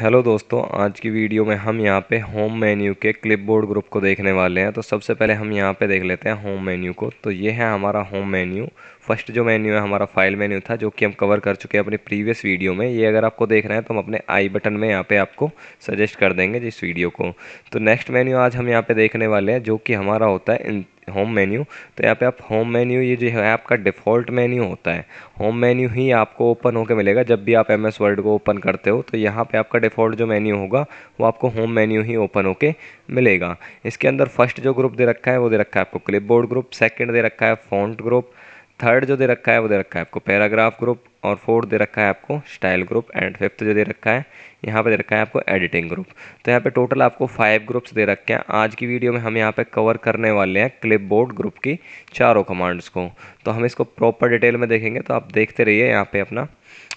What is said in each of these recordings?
hello दोस्तों आज की वीडियो में हम यहाँ पे होम मेन्यू के क्लिपबोर्ड ग्रुप को देखने वाले हैं तो सबसे पहले हम यहाँ पे देख लेते हैं होम मेन्यू को तो ये है हमारा होम मेन्यू फर्स्ट जो मेन्यू है हमारा फाइल मेन्यू था जो कि हम कवर कर चुके हैं अपने प्रीवियस वीडियो में ये अगर आपको देख रहे हैं तो हम अपने आई बटन में यहाँ पे आपको सजेस्ट कर देंगे जिस वीडियो को तो नेक्स्ट मेन्यू आज हम यहाँ पे देखने वाले हैं जो कि हमारा होता है होम मेन्यू तो यहाँ पे आप होम मेन्यू ये जो है आपका डिफ़ॉल्ट मेन्यू होता है होम मेन्यू ही आपको ओपन होकर मिलेगा जब भी आप एम एस वर्ल्ड को ओपन करते हो तो यहाँ पे आपका डिफ़ॉल्ट जो मेन्यू होगा वो आपको होम मेन्यू ही ओपन होकर मिलेगा इसके अंदर फर्स्ट जो ग्रुप दे रखा है वो दे रखा है आपको क्लिपबोर्ड ग्रुप सेकेंड दे रखा है फॉन्ट ग्रुप थर्ड जो दे रखा है वो दे रखा है आपको पैराग्राफ ग्रुप और फोर्थ दे रखा है आपको स्टाइल ग्रुप एंड फिफ्थ जो दे रखा है यहाँ पे दे रखा है आपको एडिटिंग ग्रुप तो यहाँ पे टोटल आपको फाइव ग्रुप्स दे रखे हैं आज की वीडियो में हम यहाँ पे कवर करने वाले हैं क्लिप बोर्ड ग्रुप की चारों कमांड्स को तो हम इसको प्रॉपर डिटेल में देखेंगे तो आप देखते रहिए यहाँ पर अपना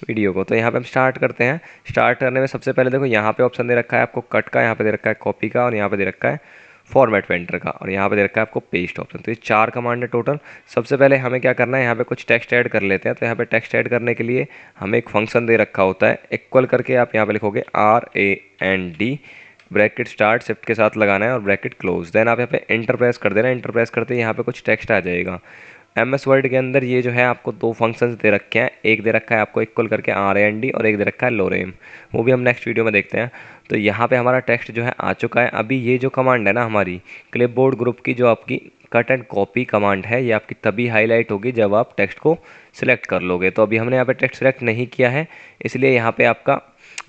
वीडियो को तो यहाँ पर हम स्टार्ट करते हैं स्टार्ट करने में सबसे पहले देखो यहाँ पर ऑप्शन दे रखा है आपको कट का यहाँ पे दे रखा है कॉपी का और यहाँ पर दे रखा है फॉर्मेट पेंटर का और यहाँ पे दे रखा है आपको पेस्ट ऑप्शन तो ये चार कमांड है टोटल सबसे पहले हमें क्या करना है यहाँ पे कुछ टेक्स्ट ऐड कर लेते हैं तो यहाँ पे टेक्स्ट ऐड करने के लिए हमें एक फंक्शन दे रखा होता है इक्वल करके आप यहाँ पे लिखोगे R A N D bracket start shift के साथ लगाना है और ब्रैकेट क्लोज देन आप यहाँ पे इंटर प्रेस कर देना इंटर प्रेस करते यहाँ पे कुछ टेक्स्ट आ जाएगा एम एस वर्ड के अंदर ये जो है आपको दो फंक्शंस दे रखे हैं एक दे रखा है आपको इक्वल करके आर एन डी और एक दे रखा है लोरेम वो भी हम नेक्स्ट वीडियो में देखते हैं तो यहाँ पे हमारा टेक्स्ट जो है आ चुका है अभी ये जो कमांड है ना हमारी क्लिपबोर्ड ग्रुप की जो आपकी कट एंड कॉपी कमांड है ये आपकी तभी हाईलाइट होगी जब आप टेक्स्ट को सिलेक्ट कर लोगे तो अभी हमने यहाँ पे टेक्स्ट सिलेक्ट नहीं किया है इसलिए यहाँ पे आपका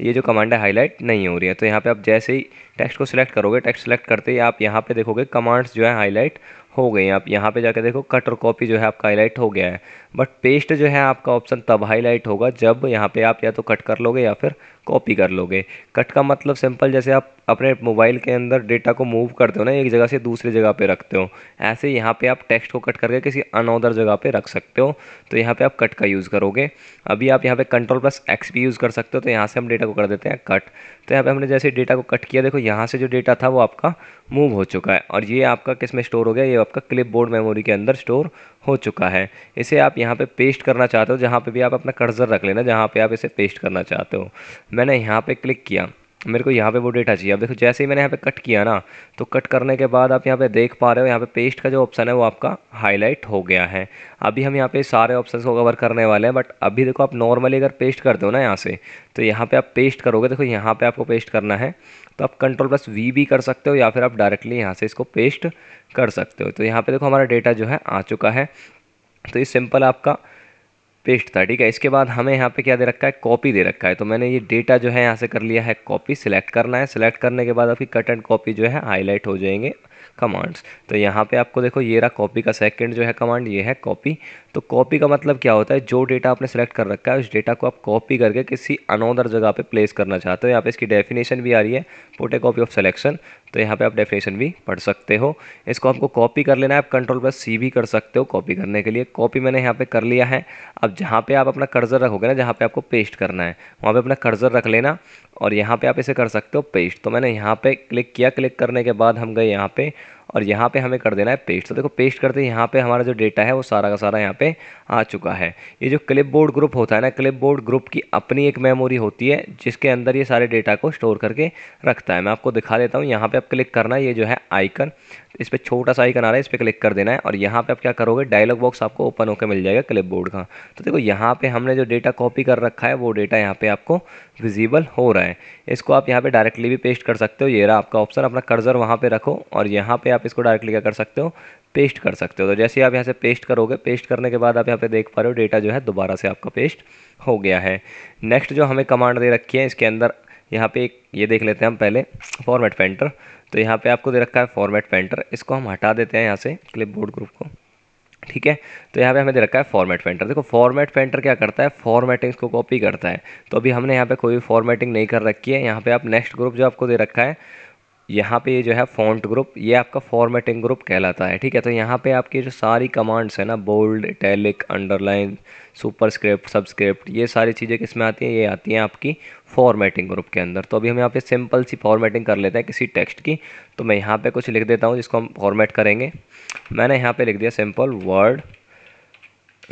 ये जो कमांड है हाईलाइट नहीं हो रही है तो यहाँ पे आप जैसे ही टेक्स्ट को सिलेक्ट करोगे टेक्स्ट सिलेक्ट करते ही आप यहाँ पे देखोगे कमांड्स जो है हाईलाइट हो हैं आप यहाँ पे जाके देखो कट और कॉपी जो है आपका हाईलाइट हो गया है बट पेस्ट जो है आपका ऑप्शन तब हाईलाइट होगा जब यहाँ पे आप या तो कट कर लोगे या फिर कॉपी कर लोगे कट का मतलब सिंपल जैसे आप अपने मोबाइल के अंदर डेटा को मूव करते हो ना एक जगह से दूसरी जगह पे रखते हो ऐसे यहाँ पे आप टेक्स्ट को कट करके किसी अनदर जगह पे रख सकते हो तो यहाँ पे आप कट का यूज़ करोगे अभी आप यहाँ पे कंट्रोल प्लस एक्स भी यूज़ कर सकते हो तो यहाँ से हम डेटा को कर देते हैं कट तो यहाँ पे हमने जैसे डेटा को कट किया देखो यहाँ से जो डेटा था वो आपका मूव हो चुका है और ये आपका किस में स्टोर हो गया ये आपका क्लिप बोर्ड मेमोरी के अंदर स्टोर हो चुका है इसे आप यहाँ पे पेस्ट करना चाहते हो जहाँ पे भी आप अपना कर्जर रख लेना जहाँ पे आप इसे पेस्ट करना चाहते हो मैंने यहाँ पे क्लिक किया मेरे को यहाँ पे वो डेटा चाहिए अब देखो जैसे ही मैंने यहाँ पे कट किया ना तो कट करने के बाद आप यहाँ पे देख पा रहे हो यहाँ पे पेस्ट का जो ऑप्शन है वो आपका हाईलाइट हो गया है अभी हम यहाँ पे सारे ऑप्शन को कवर करने वाले हैं बट अभी देखो आप नॉर्मली अगर पेस्ट करते हो ना यहाँ से तो यहाँ पर आप पेस्ट करोगे देखो यहाँ पर आपको पेस्ट करना है तो आप कंट्रोल प्लस वी भी कर सकते हो या फिर आप डायरेक्टली यहाँ से इसको पेस्ट कर सकते हो तो यहाँ पर देखो हमारा डेटा जो है आ चुका है तो ये सिंपल आपका पेस्ट था ठीक है इसके बाद हमें यहाँ पे क्या दे रखा है कॉपी दे रखा है तो मैंने ये डेटा जो है यहाँ से कर लिया है कॉपी सिलेक्ट करना है सिलेक्ट करने के बाद आपकी कट एंड कॉपी जो है हाईलाइट हो जाएंगे कमांड्स तो यहाँ पे आपको देखो ये रहा कॉपी का सेकंड जो है कमांड ये है कॉपी तो कॉपी का मतलब क्या होता है जो डेटा आपने सेलेक्ट कर रखा है उस डेटा को आप कॉपी करके किसी अनोदर जगह पे प्लेस करना चाहते हो यहाँ पे इसकी डेफिनेशन भी आ रही है पोटे कॉपी ऑफ सिलेक्शन तो यहाँ पे आप डेफिनेशन भी पढ़ सकते हो इसको आपको कॉपी कर लेना है आप कंट्रोल प्लस सी भी कर सकते हो कॉपी करने के लिए कॉपी मैंने यहाँ पे कर लिया है अब जहाँ पे आप अपना कर्जर रखोगे ना जहाँ पे आपको पेस्ट करना है वहाँ पे अपना कर्जर रख लेना और यहाँ पे आप इसे कर सकते हो पेस्ट तो मैंने यहाँ पे क्लिक किया क्लिक करने के बाद हम गए यहाँ पे और यहाँ पे हमें कर देना है पेस्ट तो देखो पेस्ट करते यहाँ पे हमारा जो डेटा है वो सारा का सारा यहाँ पे आ चुका है ये जो क्लिपबोर्ड ग्रुप होता है ना क्लिपबोर्ड ग्रुप की अपनी एक मेमोरी होती है जिसके अंदर ये सारे डेटा को स्टोर करके रखता है मैं आपको दिखा देता हूँ यहाँ पर आप क्लिक करना ये जो है आइकन इस पर छोटा सा आइकन आ रहा है इस पर क्लिक कर देना है और यहाँ पे आप क्या करोगे डायलॉग बॉक्स आपको ओपन होकर मिल जाएगा क्लिप बोर्ड का तो देखो यहाँ पे हमने जो डेटा कॉपी कर रखा है वो डेटा यहाँ पे आपको विजिबल हो रहा है इसको आप यहाँ पे डायरेक्टली भी पेस्ट कर सकते हो ये रहा आपका ऑप्शन अपना कर्जर वहाँ पर रखो और यहाँ पर आप इसको डायरेक्टली क्या कर सकते हो पेस्ट कर सकते हो तो जैसे आप यहाँ से पेस्ट करोगे पेस्ट करने के बाद आप यहाँ पे देख पा रहे हो डेटा जो है दोबारा से आपका पेस्ट हो गया है नेक्स्ट जो हमें कमांड दे रखी है इसके अंदर यहाँ पे एक ये देख लेते हैं हम पहले फॉर्मेट पेंटर तो यहाँ पे आपको दे रखा है फॉर्मेट पेंटर इसको हम हटा देते हैं यहाँ से बोर्ड ग्रुप को ठीक है तो यहाँ पे हमें दे रखा है फॉर्मेट पेंटर देखो फॉर्मेट पेंटर क्या करता है फॉर्मेटिंग को कॉपी करता है तो अभी हमने यहाँ पे कोई फॉर्मेटिंग नहीं कर रखी है यहाँ पे आप नेक्स्ट ग्रुप जो आपको दे रखा है यहाँ पे जो है फॉन्ट ग्रुप ये आपका फॉर्मेटिंग ग्रुप कहलाता है ठीक है तो यहाँ पे आपकी जो सारी कमांड्स है ना bold italic underline superscript subscript ये सारी चीज़ें किस में आती हैं ये आती हैं आपकी फॉर्मेटिंग ग्रुप के अंदर तो अभी हम यहाँ पे सिंपल सी फॉर्मेटिंग कर लेते हैं किसी टेक्स्ट की तो मैं यहाँ पर कुछ लिख देता हूँ जिसको हम फॉर्मेट करेंगे मैंने यहाँ पर लिख दिया सिंपल वर्ड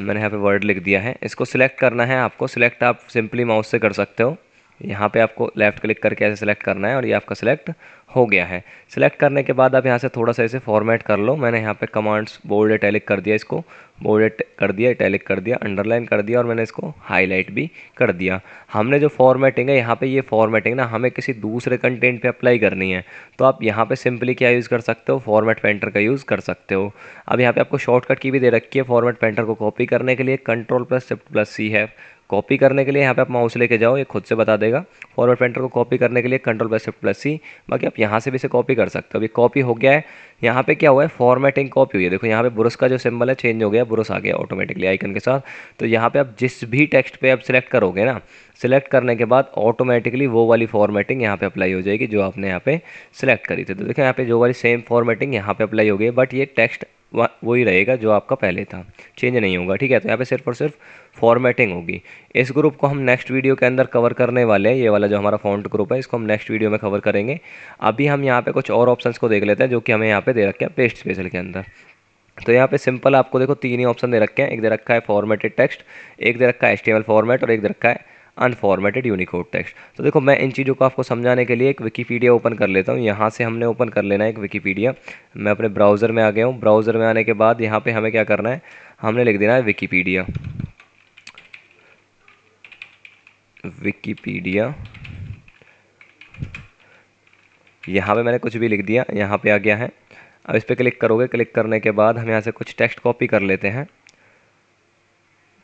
मैंने यहाँ पर वर्ड लिख दिया है इसको सिलेक्ट करना है आपको सिलेक्ट आप सिंपली माउस से कर सकते हो यहाँ पे आपको लेफ़्ट क्लिक करके ऐसे सेलेक्ट करना है और ये आपका सेलेक्ट हो गया है सिलेक्ट करने के बाद आप यहाँ से थोड़ा सा इसे फॉर्मेट कर लो मैंने यहाँ पे कमांड्स बोल्ड टैलिक कर दिया इसको बोल्ड कर दिया टैलिक कर दिया अंडरलाइन कर दिया और मैंने इसको हाईलाइट भी कर दिया हमने जो फॉर्मेटिंग है यहाँ पर ये फॉर्मेटिंग ना हमें किसी दूसरे कंटेंट पर अप्लाई करनी है तो आप यहाँ पर सिंपली क्या यूज़ कर सकते हो फॉर्मेट पेंटर का यूज़ कर सकते हो अब यहाँ पे आपको शॉर्टकट की भी दे रखी है फॉर्मेट पेंटर को कॉपी करने के लिए control plus shift plus C है कॉपी करने के लिए यहाँ पे आप माउस लेके जाओ ये खुद से बता देगा फॉरवर्ड पेंटर को कॉपी करने के लिए कंट्रोल प्लस प्लस सी बाकी आप यहाँ से भी इसे कॉपी कर सकते हो अभी कॉपी हो गया है यहाँ पे क्या हुआ है फॉर्मेटिंग कॉपी हुई है देखो यहाँ पे ब्रश का जो सिंबल है चेंज हो गया ब्रश आ गया ऑटोमेटिकली आइकन के साथ तो यहाँ पे आप जिस भी टेक्स्ट पे आप सिलेक्ट करोगे ना सिलेक्ट करने के बाद ऑटोमेटिकली वो वाली फॉर्मेटिंग यहाँ पे अप्लाई हो जाएगी जो आपने यहाँ पे सिलेक्ट करी थी तो देखो यहाँ पे जो वाली सेम फॉर्मेटिंग यहाँ पे अप्लाई हो गई बट ये टेक्स्ट वही रहेगा जो आपका पहले था चेंज नहीं होगा ठीक है तो यहाँ पे सिर्फ और सिर्फ फॉर्मेटिंग होगी इस ग्रुप को हम नेक्स्ट वीडियो के अंदर कवर करने वाले हैं ये वाला जो हमारा फॉन्ट ग्रुप है इसको हम नेक्स्ट वीडियो में कवर करेंगे अभी हम यहाँ पे कुछ और ऑप्शंस को देख लेते हैं जो कि हमें यहाँ पे दे रखे हैं पेस्ट स्पेशल के अंदर तो यहाँ पे सिंपल आपको देखो तीन ही ऑप्शन दे रखे हैं एक दे रखा है फॉर्मेटेड टेक्स्ट एक दे रखा है एच फॉर्मेट और एक दे रखा है अनफॉर्मेटेड यूनिकोड टेक्स्ट तो देखो मैं इन चीज़ों को आपको समझाने के लिए एक विकीपीडिया ओपन कर लेता हूँ यहाँ से हमने ओपन कर लेना है एक विकीपीडिया मैं अपने ब्राउज़र में आ गया हूँ ब्राउज़र में आने के बाद यहाँ पर हमें क्या करना है हमने लिख देना है विकीपीडिया विकीपीडिया यहाँ पे मैंने कुछ भी लिख दिया यहाँ पे आ गया है अब इस पर क्लिक करोगे क्लिक करने के बाद हम यहाँ से कुछ टेक्स्ट कॉपी कर लेते हैं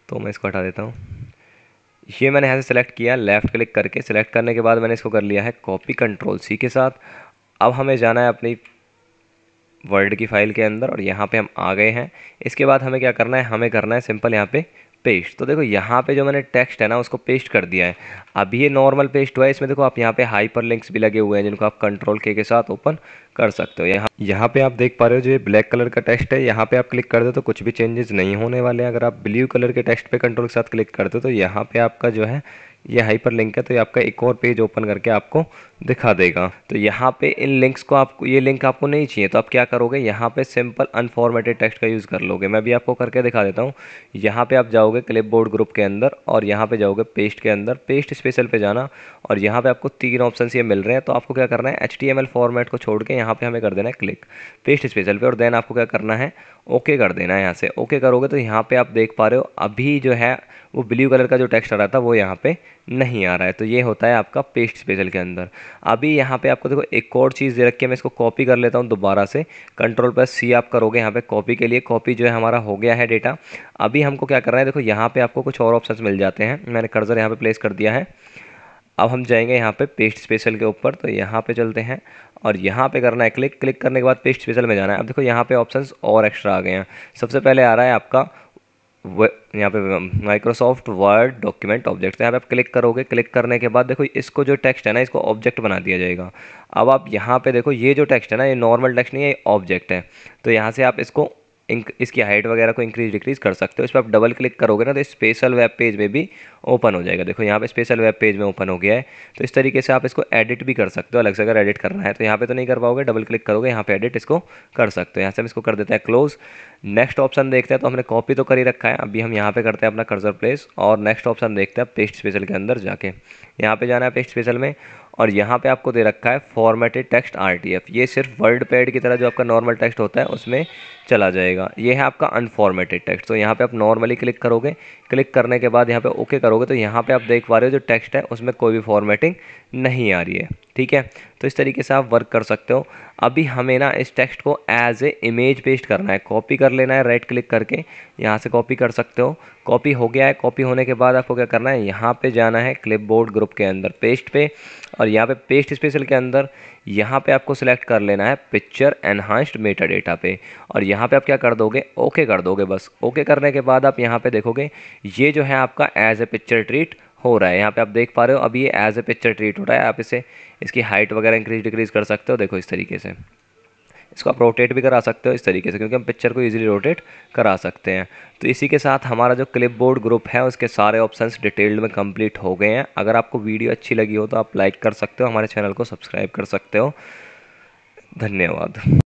तो मैं इसको हटा देता हूँ ये मैंने यहाँ से सेलेक्ट किया लेफ़्ट क्लिक करके सेलेक्ट करने के बाद मैंने इसको कर लिया है कॉपी कंट्रोल सी के साथ अब हमें जाना है अपनी वर्ड की फ़ाइल के अंदर और यहाँ पे हम आ गए हैं इसके बाद हमें क्या करना है हमें करना है सिंपल यहाँ पे पेस्ट तो देखो यहाँ पे जो मैंने टेक्स्ट है ना उसको पेस्ट कर दिया है अभी ये नॉर्मल पेस्ट हुआ है इसमें देखो आप यहाँ पे हाइपर लिंक्स भी लगे हुए हैं जिनको आप कंट्रोल के के साथ ओपन कर सकते हो यहाँ यहाँ पे आप देख पा रहे हो जो ये ब्लैक कलर का टेक्स्ट है यहाँ पे आप क्लिक कर दो तो कुछ भी चेंजेस नहीं होने वाले हैं अगर आप ब्लू कलर के टेक्स्ट पे कंट्रोल के साथ क्लिक करते हो तो यहाँ पे आपका जो है ये हाइपर लिंक है तो ये आपका एक और पेज ओपन करके आपको दिखा देगा तो यहाँ पे इन लिंक्स को आपको ये लिंक आपको नहीं चाहिए तो आप क्या करोगे यहाँ पे सिंपल अनफॉर्मेटेड टेक्स्ट का यूज़ कर लोगे मैं भी आपको करके दिखा देता हूँ यहाँ पे आप जाओगे क्लिपबोर्ड ग्रुप के अंदर और यहाँ पे जाओगे पेस्ट के अंदर पेस्ट स्पेशल पे जाना और यहाँ पे आपको तीन ऑप्शन ये मिल रहे हैं तो आपको क्या करना है एच फॉर्मेट को छोड़ के यहाँ पर हमें कर देना है क्लिक पेस्ट स्पेशल पर और देन आपको क्या करना है ओके कर देना है यहाँ से ओके करोगे तो यहाँ पर आप देख पा रहे हो अभी जो है वो ब्लू कलर का जो टेक्स्ट आ रहा था वो यहाँ पे नहीं आ रहा है तो ये होता है आपका पेस्ट स्पेशल के अंदर अभी यहाँ पे आपको देखो एक और चीज़ दे रखी है मैं इसको कॉपी कर लेता हूँ दोबारा से कंट्रोल पर सी आप करोगे यहाँ पे कॉपी के लिए कॉपी जो है हमारा हो गया है डेटा अभी हमको क्या करना है देखो यहाँ पर आपको कुछ और ऑप्शन मिल जाते हैं मैंने कर्जर यहाँ पर प्लेस कर दिया है अब हम जाएंगे यहाँ पे पेस्ट स्पेशल के ऊपर तो यहाँ पे चलते हैं और यहाँ पे करना है क्लिक क्लिक करने के बाद पेस्ट स्पेशल में जाना है अब देखो यहाँ पे ऑप्शंस और एक्स्ट्रा आ गए हैं सबसे पहले आ रहा है आपका यहाँ पे माइक्रोसॉफ्ट वर्ड डॉक्यूमेंट ऑब्जेक्ट यहाँ पे आप क्लिक करोगे क्लिक करने के बाद देखो इसको जो टेक्स्ट है ना इसको ऑब्जेक्ट बना दिया जाएगा अब आप यहाँ पे देखो ये जो टेक्स्ट है ना ये नॉर्मल टेक्स्ट नहीं है ये ऑब्जेक्ट है तो यहाँ से आप इसको इसकी हाइट वगैरह को इंक्रीज डिक्रीज कर सकते हो इस पर आप डबल क्लिक करोगे ना तो स्पेशल वेब पेज में भी ओपन हो जाएगा देखो यहाँ पे स्पेशल वेब पेज में ओपन हो गया है तो इस तरीके से आप इसको एडिट भी कर सकते हो अलग से अगर एडिट करना है तो यहाँ पे तो नहीं कर पाओगे डबल क्लिक करोगे यहाँ पे एडिट इसको कर सकते हो यहाँ से हम इसको कर देते हैं क्लोज नेक्स्ट ऑप्शन देखते हैं तो हमने कॉपी तो कर ही रखा है अभी हम यहाँ पे करते हैं अपना कर्जर प्लेस और नेक्स्ट ऑप्शन देखते हैं पेस्ट स्पेशल के अंदर जाके यहाँ पे जाना है पेस्ट स्पेशल में और यहाँ पे आपको दे रखा है फॉर्मेटेड टेक्स्ट आर ये सिर्फ वर्ड पैड की तरह जो आपका नॉर्मल टेक्स्ट होता है उसमें चला जाएगा ये है आपका अनफॉर्मेटेड टेक्स्ट तो यहाँ पे आप नॉर्मली क्लिक करोगे क्लिक करने के बाद यहाँ पे ओके करोगे तो यहाँ पे आप देख पा रहे हो जो टेक्स्ट है उसमें कोई भी फॉर्मेटिंग नहीं आ रही है ठीक है तो इस तरीके से आप वर्क कर सकते हो अभी हमें ना इस टेक्स्ट को एज ए इमेज पेस्ट करना है कॉपी कर लेना है राइट क्लिक करके यहाँ से कॉपी कर सकते हो कॉपी हो गया है कॉपी होने के बाद आपको क्या करना है यहाँ पे जाना है क्लिपबोर्ड ग्रुप के अंदर पेस्ट पे और यहाँ पे पेस्ट स्पेशल के अंदर यहाँ पे आपको सिलेक्ट कर लेना है पिक्चर एनहांस्ड मेटा डेटा पे और यहाँ पे आप क्या कर दोगे ओके कर दोगे बस ओके करने के बाद आप यहाँ पे देखोगे ये जो है आपका एज ए पिक्चर ट्रीट हो रहा है यहाँ पे आप देख पा रहे हो अब ये एज ए पिक्चर ट्रीट हो रहा है आप इसे इसकी हाइट वगैरह इंक्रीज डिक्रीज कर सकते हो देखो इस तरीके से इसको आप रोटेट भी करा सकते हो इस तरीके से क्योंकि हम पिक्चर को इजीली रोटेट करा सकते हैं तो इसी के साथ हमारा जो क्लिप बोर्ड ग्रुप है उसके सारे ऑप्शंस डिटेल्ड में कंप्लीट हो गए हैं अगर आपको वीडियो अच्छी लगी हो तो आप लाइक कर सकते हो हमारे चैनल को सब्सक्राइब कर सकते हो धन्यवाद